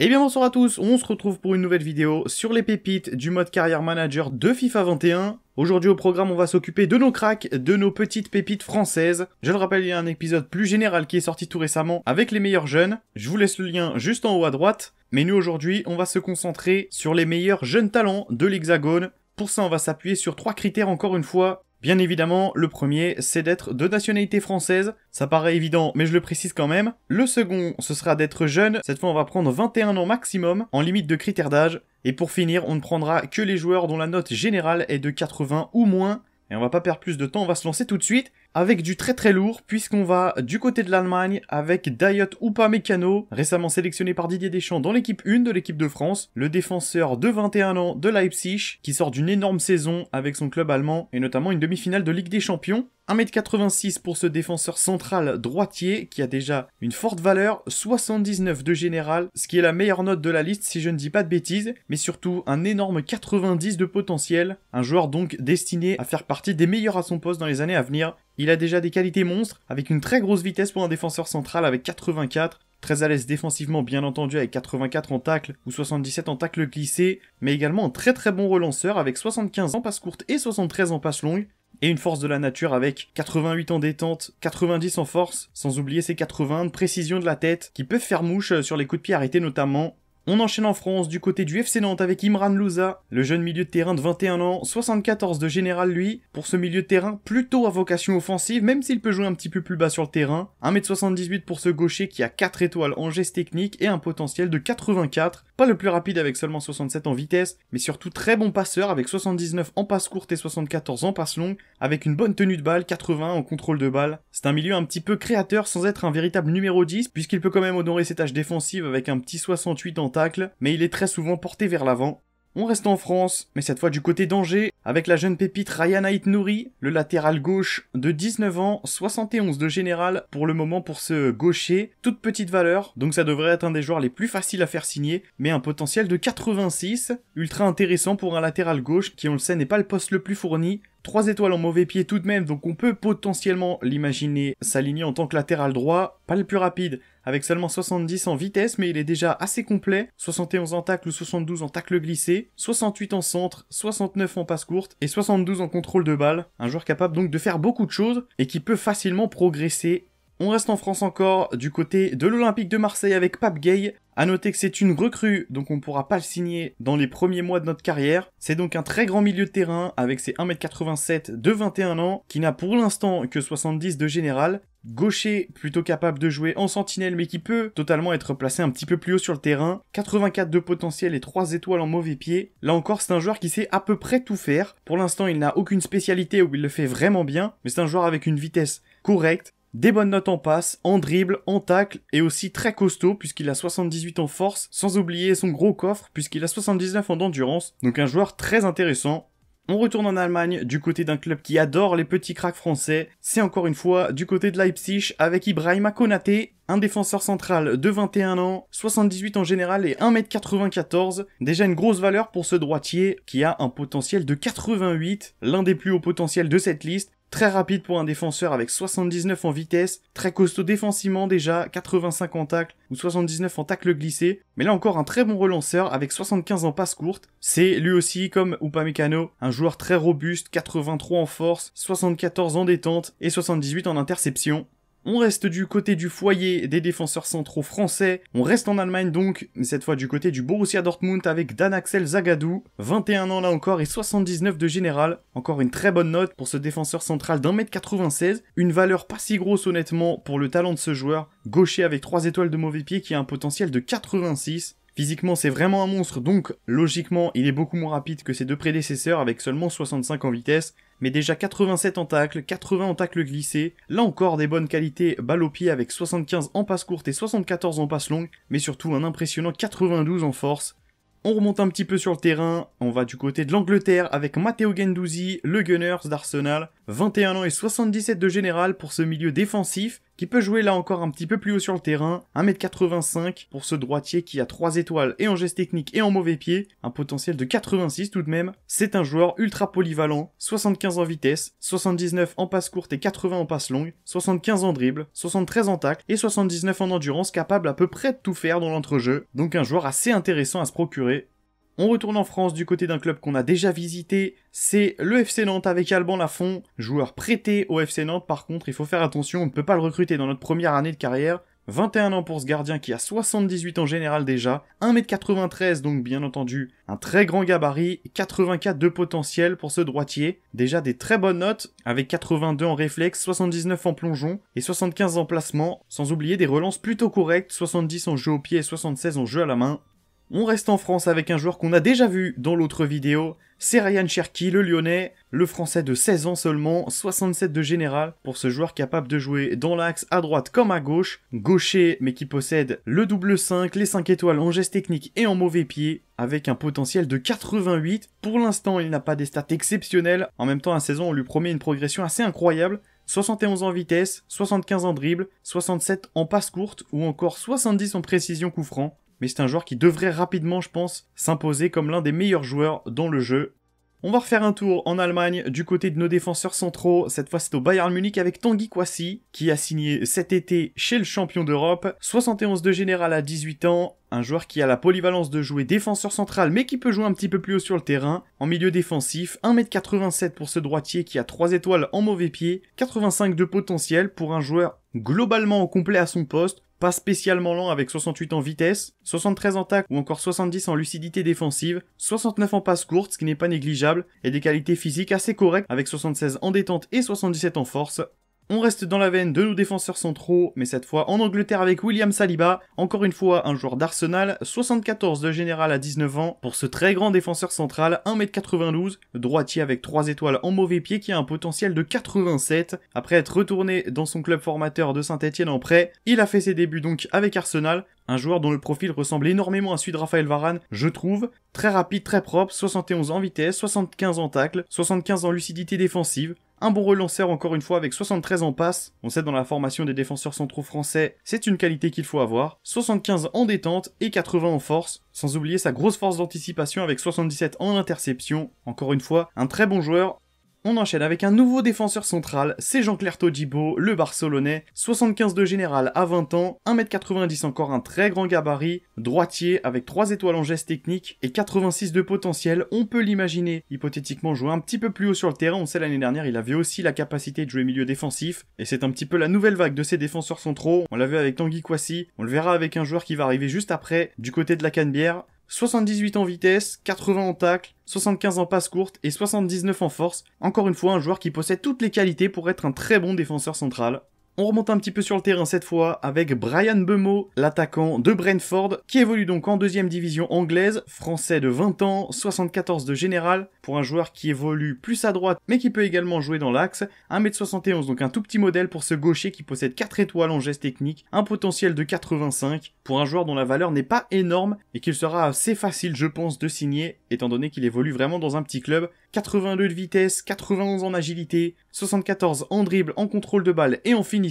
Et eh bien bonsoir à tous, on se retrouve pour une nouvelle vidéo sur les pépites du mode carrière manager de FIFA 21. Aujourd'hui au programme on va s'occuper de nos cracks, de nos petites pépites françaises. Je le rappelle il y a un épisode plus général qui est sorti tout récemment avec les meilleurs jeunes. Je vous laisse le lien juste en haut à droite. Mais nous aujourd'hui on va se concentrer sur les meilleurs jeunes talents de l'hexagone. Pour ça on va s'appuyer sur trois critères encore une fois. Bien évidemment, le premier, c'est d'être de nationalité française. Ça paraît évident, mais je le précise quand même. Le second, ce sera d'être jeune. Cette fois, on va prendre 21 ans maximum, en limite de critères d'âge. Et pour finir, on ne prendra que les joueurs dont la note générale est de 80 ou moins. Et on va pas perdre plus de temps, on va se lancer tout de suite avec du très très lourd puisqu'on va du côté de l'Allemagne avec Dayot Upamecano, récemment sélectionné par Didier Deschamps dans l'équipe 1 de l'équipe de France, le défenseur de 21 ans de Leipzig qui sort d'une énorme saison avec son club allemand et notamment une demi-finale de Ligue des Champions. 1m86 pour ce défenseur central droitier qui a déjà une forte valeur, 79 de général, ce qui est la meilleure note de la liste si je ne dis pas de bêtises, mais surtout un énorme 90 de potentiel, un joueur donc destiné à faire partie des meilleurs à son poste dans les années à venir. Il a déjà des qualités monstres, avec une très grosse vitesse pour un défenseur central avec 84, Très à l'aise défensivement, bien entendu, avec 84 en tacle ou 77 en tacle glissé, mais également un très très bon relanceur avec 75 en passe courte et 73 en passe longue et une force de la nature avec 88 en détente, 90 en force, sans oublier ses 80 de précision de la tête, qui peuvent faire mouche euh, sur les coups de pied arrêtés notamment, on enchaîne en France du côté du FC Nantes avec Imran Louza, le jeune milieu de terrain de 21 ans, 74 de général lui, pour ce milieu de terrain plutôt à vocation offensive, même s'il peut jouer un petit peu plus bas sur le terrain. 1m78 pour ce gaucher qui a 4 étoiles en geste technique et un potentiel de 84, pas le plus rapide avec seulement 67 en vitesse, mais surtout très bon passeur avec 79 en passe courte et 74 en passe longue, avec une bonne tenue de balle, 80 en contrôle de balle. C'est un milieu un petit peu créateur sans être un véritable numéro 10, puisqu'il peut quand même honorer ses tâches défensives avec un petit 68 en mais il est très souvent porté vers l'avant. On reste en France, mais cette fois du côté d'Angers, avec la jeune pépite Ryan Ait Nouri, le latéral gauche de 19 ans, 71 de général pour le moment pour ce gaucher, toute petite valeur, donc ça devrait être un des joueurs les plus faciles à faire signer, mais un potentiel de 86, ultra intéressant pour un latéral gauche qui on le sait n'est pas le poste le plus fourni, 3 étoiles en mauvais pied tout de même, donc on peut potentiellement l'imaginer s'aligner en tant que latéral droit, pas le plus rapide, avec seulement 70 en vitesse, mais il est déjà assez complet, 71 en tacle ou 72 en tacle glissé, 68 en centre, 69 en passe courte et 72 en contrôle de balle, un joueur capable donc de faire beaucoup de choses et qui peut facilement progresser on reste en France encore, du côté de l'Olympique de Marseille avec Pape Gay, à noter que c'est une recrue, donc on ne pourra pas le signer dans les premiers mois de notre carrière. C'est donc un très grand milieu de terrain avec ses 1m87 de 21 ans, qui n'a pour l'instant que 70 de général, gaucher plutôt capable de jouer en sentinelle mais qui peut totalement être placé un petit peu plus haut sur le terrain, 84 de potentiel et 3 étoiles en mauvais pied. Là encore, c'est un joueur qui sait à peu près tout faire. Pour l'instant, il n'a aucune spécialité où il le fait vraiment bien, mais c'est un joueur avec une vitesse correcte, des bonnes notes en passe, en dribble, en tacle, et aussi très costaud puisqu'il a 78 en force, sans oublier son gros coffre puisqu'il a 79 en endurance, donc un joueur très intéressant. On retourne en Allemagne du côté d'un club qui adore les petits cracks français, c'est encore une fois du côté de Leipzig avec Ibrahim Konaté, un défenseur central de 21 ans, 78 en général et 1m94, déjà une grosse valeur pour ce droitier qui a un potentiel de 88, l'un des plus hauts potentiels de cette liste, Très rapide pour un défenseur avec 79 en vitesse, très costaud défensivement déjà, 85 en tacle ou 79 en tacle glissé, mais là encore un très bon relanceur avec 75 en passe courte. C'est lui aussi comme Upamecano, un joueur très robuste, 83 en force, 74 en détente et 78 en interception. On reste du côté du foyer des défenseurs centraux français. On reste en Allemagne donc, mais cette fois du côté du Borussia Dortmund avec Dan Axel Zagadou. 21 ans là encore et 79 de général. Encore une très bonne note pour ce défenseur central d'1m96. Une valeur pas si grosse honnêtement pour le talent de ce joueur. Gaucher avec 3 étoiles de mauvais pied qui a un potentiel de 86. Physiquement, c'est vraiment un monstre, donc logiquement, il est beaucoup moins rapide que ses deux prédécesseurs avec seulement 65 en vitesse mais déjà 87 en tacle, 80 en tacle glissé, là encore des bonnes qualités, balle au pied avec 75 en passe courte et 74 en passe longue, mais surtout un impressionnant 92 en force. On remonte un petit peu sur le terrain, on va du côté de l'Angleterre avec Matteo Gendouzi, le Gunners d'Arsenal, 21 ans et 77 de général pour ce milieu défensif qui peut jouer là encore un petit peu plus haut sur le terrain, 1m85 pour ce droitier qui a 3 étoiles et en geste technique et en mauvais pied, un potentiel de 86 tout de même. C'est un joueur ultra polyvalent, 75 en vitesse, 79 en passe courte et 80 en passe longue, 75 en dribble, 73 en tacle et 79 en endurance capable à peu près de tout faire dans l'entrejeu, donc un joueur assez intéressant à se procurer on retourne en France du côté d'un club qu'on a déjà visité, c'est le FC Nantes avec Alban Lafont, joueur prêté au FC Nantes par contre, il faut faire attention, on ne peut pas le recruter dans notre première année de carrière. 21 ans pour ce gardien qui a 78 en général déjà, 1m93 donc bien entendu, un très grand gabarit, 84 de potentiel pour ce droitier, déjà des très bonnes notes avec 82 en réflexe, 79 en plongeon et 75 en placement, sans oublier des relances plutôt correctes, 70 en jeu au pied et 76 en jeu à la main, on reste en France avec un joueur qu'on a déjà vu dans l'autre vidéo, c'est Ryan Cherky, le lyonnais, le français de 16 ans seulement, 67 de général, pour ce joueur capable de jouer dans l'axe à droite comme à gauche, gaucher mais qui possède le double 5, les 5 étoiles en geste technique et en mauvais pied, avec un potentiel de 88. Pour l'instant, il n'a pas des stats exceptionnelles, en même temps à saison, on lui promet une progression assez incroyable, 71 en vitesse, 75 en dribble, 67 en passe courte ou encore 70 en précision coup franc mais c'est un joueur qui devrait rapidement, je pense, s'imposer comme l'un des meilleurs joueurs dans le jeu. On va refaire un tour en Allemagne du côté de nos défenseurs centraux. Cette fois, c'est au Bayern Munich avec Tanguy Kwasi, qui a signé cet été chez le champion d'Europe. 71 de général à 18 ans, un joueur qui a la polyvalence de jouer défenseur central, mais qui peut jouer un petit peu plus haut sur le terrain. En milieu défensif, 1m87 pour ce droitier qui a 3 étoiles en mauvais pied, 85 de potentiel pour un joueur globalement au complet à son poste pas spécialement lent avec 68 en vitesse, 73 en tac ou encore 70 en lucidité défensive, 69 en passe courte, ce qui n'est pas négligeable, et des qualités physiques assez correctes avec 76 en détente et 77 en force, on reste dans la veine de nos défenseurs centraux, mais cette fois en Angleterre avec William Saliba, encore une fois un joueur d'Arsenal, 74 de général à 19 ans, pour ce très grand défenseur central, 1m92, droitier avec 3 étoiles en mauvais pied qui a un potentiel de 87. Après être retourné dans son club formateur de Saint-Etienne en prêt, il a fait ses débuts donc avec Arsenal, un joueur dont le profil ressemble énormément à celui de Raphaël Varane, je trouve. Très rapide, très propre, 71 en vitesse, 75 en tacle, 75 en lucidité défensive. Un bon relanceur encore une fois avec 73 en passe, on sait dans la formation des défenseurs centraux français, c'est une qualité qu'il faut avoir, 75 en détente et 80 en force, sans oublier sa grosse force d'anticipation avec 77 en interception, encore une fois, un très bon joueur on enchaîne avec un nouveau défenseur central, c'est Jean-Claire Todibo, le Barcelonais, 75 de général à 20 ans, 1m90 encore un très grand gabarit, droitier avec 3 étoiles en geste technique et 86 de potentiel, on peut l'imaginer hypothétiquement jouer un petit peu plus haut sur le terrain, on sait l'année dernière il avait aussi la capacité de jouer milieu défensif et c'est un petit peu la nouvelle vague de ces défenseurs centraux, on l'a vu avec Tanguy Kwasi, on le verra avec un joueur qui va arriver juste après du côté de la Canebière. 78 en vitesse, 80 en tacle, 75 en passe courte et 79 en force. Encore une fois, un joueur qui possède toutes les qualités pour être un très bon défenseur central. On remonte un petit peu sur le terrain cette fois avec Brian Bemo, l'attaquant de Brentford, qui évolue donc en deuxième division anglaise, français de 20 ans, 74 de général, pour un joueur qui évolue plus à droite mais qui peut également jouer dans l'axe, 1m71 donc un tout petit modèle pour ce gaucher qui possède 4 étoiles en geste technique, un potentiel de 85, pour un joueur dont la valeur n'est pas énorme et qu'il sera assez facile je pense de signer, étant donné qu'il évolue vraiment dans un petit club, 82 de vitesse, 91 en agilité, 74 en dribble, en contrôle de balle et en finition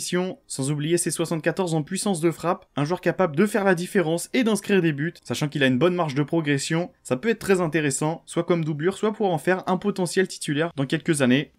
sans oublier ses 74 en puissance de frappe, un joueur capable de faire la différence et d'inscrire des buts, sachant qu'il a une bonne marge de progression, ça peut être très intéressant, soit comme doublure, soit pour en faire un potentiel titulaire dans quelques années.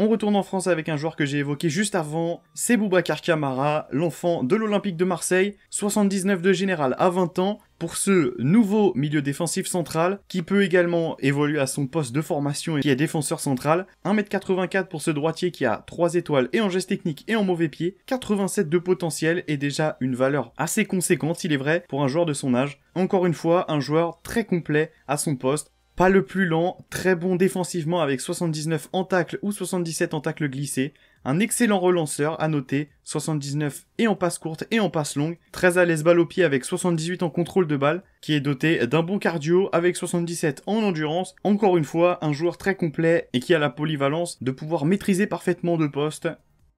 On retourne en France avec un joueur que j'ai évoqué juste avant, c'est Boubacar Camara, l'enfant de l'Olympique de Marseille, 79 de général à 20 ans, pour ce nouveau milieu défensif central qui peut également évoluer à son poste de formation et qui est défenseur central. 1m84 pour ce droitier qui a 3 étoiles et en geste technique et en mauvais pied. 87 de potentiel et déjà une valeur assez conséquente, il est vrai, pour un joueur de son âge. Encore une fois, un joueur très complet à son poste pas le plus lent, très bon défensivement avec 79 en tacle ou 77 en tacle glissé, un excellent relanceur à noter, 79 et en passe courte et en passe longue, très à l'aise balle au pied avec 78 en contrôle de balle, qui est doté d'un bon cardio avec 77 en endurance, encore une fois un joueur très complet et qui a la polyvalence de pouvoir maîtriser parfaitement deux postes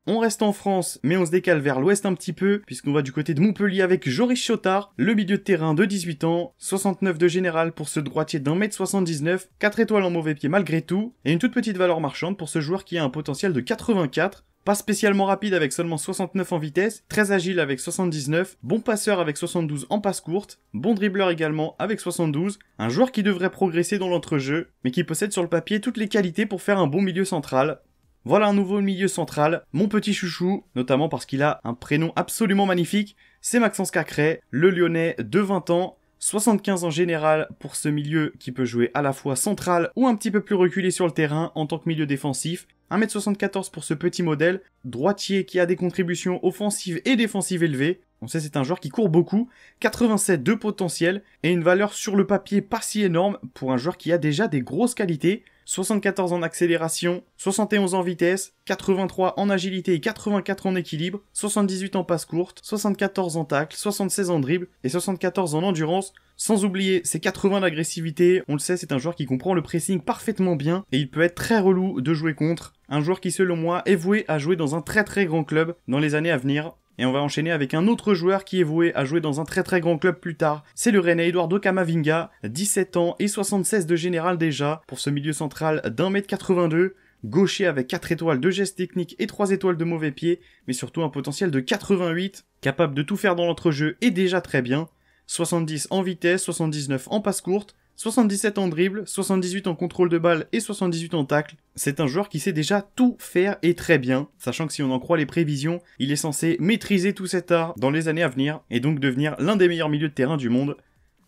on reste en France, mais on se décale vers l'ouest un petit peu, puisqu'on va du côté de Montpellier avec Joris Chotard, le milieu de terrain de 18 ans, 69 de général pour ce droitier d'un mètre 79, 4 étoiles en mauvais pied malgré tout, et une toute petite valeur marchande pour ce joueur qui a un potentiel de 84, pas spécialement rapide avec seulement 69 en vitesse, très agile avec 79, bon passeur avec 72 en passe courte, bon dribbleur également avec 72, un joueur qui devrait progresser dans l'entrejeu, mais qui possède sur le papier toutes les qualités pour faire un bon milieu central, voilà un nouveau milieu central, mon petit chouchou, notamment parce qu'il a un prénom absolument magnifique, c'est Maxence Cacré, le lyonnais de 20 ans, 75 en général pour ce milieu qui peut jouer à la fois central ou un petit peu plus reculé sur le terrain en tant que milieu défensif. 1m74 pour ce petit modèle, droitier qui a des contributions offensives et défensives élevées. On sait c'est un joueur qui court beaucoup, 87 de potentiel et une valeur sur le papier pas si énorme pour un joueur qui a déjà des grosses qualités. 74 en accélération, 71 en vitesse, 83 en agilité et 84 en équilibre, 78 en passe courte, 74 en tacle, 76 en dribble et 74 en endurance, sans oublier ses 80 d'agressivité, on le sait, c'est un joueur qui comprend le pressing parfaitement bien et il peut être très relou de jouer contre. Un joueur qui, selon moi, est voué à jouer dans un très très grand club dans les années à venir. Et on va enchaîner avec un autre joueur qui est voué à jouer dans un très très grand club plus tard. C'est le René Eduardo Camavinga, 17 ans et 76 de général déjà, pour ce milieu central d'un m 82 gaucher avec 4 étoiles de gestes techniques et 3 étoiles de mauvais pied, mais surtout un potentiel de 88, capable de tout faire dans l'entrejeu et déjà très bien, 70 en vitesse, 79 en passe courte, 77 en dribble, 78 en contrôle de balle et 78 en tacle. C'est un joueur qui sait déjà tout faire et très bien, sachant que si on en croit les prévisions, il est censé maîtriser tout cet art dans les années à venir et donc devenir l'un des meilleurs milieux de terrain du monde.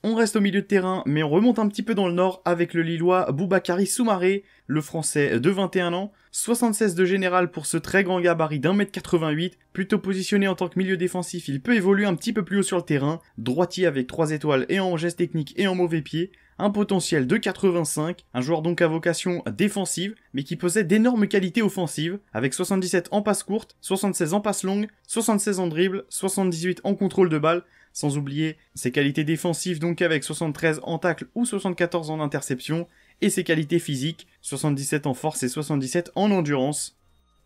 On reste au milieu de terrain, mais on remonte un petit peu dans le nord avec le Lillois Boubacari Soumaré, le français de 21 ans, 76 de général pour ce très grand gabarit d'1m88. Plutôt positionné en tant que milieu défensif, il peut évoluer un petit peu plus haut sur le terrain, droitier avec 3 étoiles et en geste technique et en mauvais pied un potentiel de 85, un joueur donc à vocation défensive, mais qui possède d'énormes qualités offensives, avec 77 en passe courte, 76 en passe longue, 76 en dribble, 78 en contrôle de balle, sans oublier ses qualités défensives donc avec 73 en tacle ou 74 en interception, et ses qualités physiques, 77 en force et 77 en endurance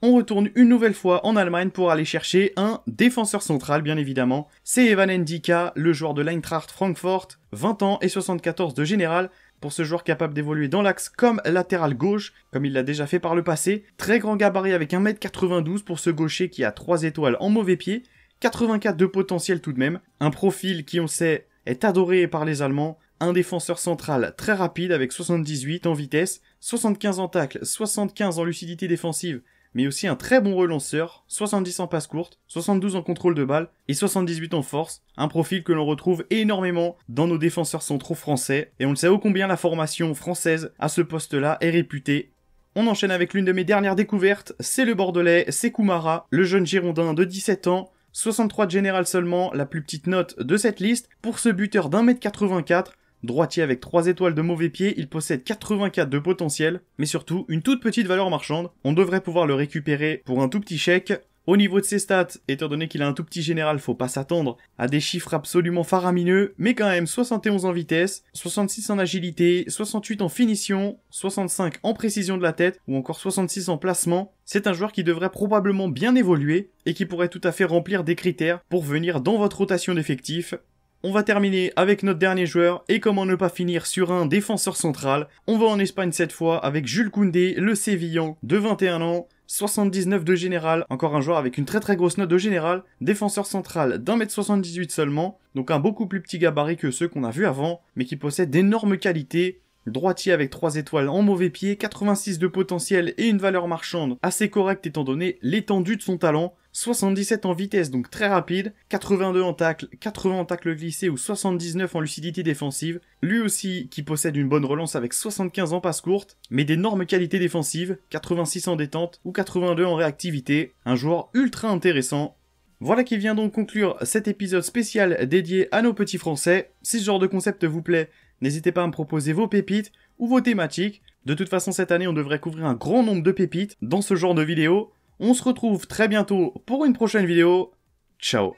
on retourne une nouvelle fois en Allemagne pour aller chercher un défenseur central, bien évidemment. C'est Evan Ndika, le joueur de l'Eintracht Francfort, 20 ans et 74 de général, pour ce joueur capable d'évoluer dans l'axe comme latéral gauche, comme il l'a déjà fait par le passé. Très grand gabarit avec 1m92 pour ce gaucher qui a 3 étoiles en mauvais pied, 84 de potentiel tout de même, un profil qui on sait est adoré par les Allemands, un défenseur central très rapide avec 78 en vitesse, 75 en tacle, 75 en lucidité défensive mais aussi un très bon relanceur, 70 en passe courte, 72 en contrôle de balle et 78 en force, un profil que l'on retrouve énormément dans nos défenseurs centraux français, et on le sait ô combien la formation française à ce poste-là est réputée. On enchaîne avec l'une de mes dernières découvertes, c'est le Bordelais, c'est Kumara, le jeune Girondin de 17 ans, 63 de général seulement, la plus petite note de cette liste, pour ce buteur d'un mètre 84, Droitier avec 3 étoiles de mauvais pied, il possède 84 de potentiel, mais surtout une toute petite valeur marchande. On devrait pouvoir le récupérer pour un tout petit chèque. Au niveau de ses stats, étant donné qu'il a un tout petit général, faut pas s'attendre à des chiffres absolument faramineux, mais quand même 71 en vitesse, 66 en agilité, 68 en finition, 65 en précision de la tête, ou encore 66 en placement. C'est un joueur qui devrait probablement bien évoluer et qui pourrait tout à fait remplir des critères pour venir dans votre rotation d'effectifs. On va terminer avec notre dernier joueur et comment ne pas finir sur un défenseur central. On va en Espagne cette fois avec Jules Koundé, le Sévillan de 21 ans. 79 de général, encore un joueur avec une très très grosse note de général, défenseur central d'un m 78 seulement, donc un beaucoup plus petit gabarit que ceux qu'on a vu avant, mais qui possède d'énormes qualités, Droitier avec 3 étoiles en mauvais pied, 86 de potentiel et une valeur marchande assez correcte étant donné l'étendue de son talent. 77 en vitesse, donc très rapide, 82 en tacle, 80 en tacle glissé ou 79 en lucidité défensive, lui aussi qui possède une bonne relance avec 75 en passe courte, mais d'énormes qualités défensives, 86 en détente ou 82 en réactivité, un joueur ultra intéressant. Voilà qui vient donc conclure cet épisode spécial dédié à nos petits français. Si ce genre de concept vous plaît, n'hésitez pas à me proposer vos pépites ou vos thématiques. De toute façon, cette année, on devrait couvrir un grand nombre de pépites dans ce genre de vidéo. On se retrouve très bientôt pour une prochaine vidéo. Ciao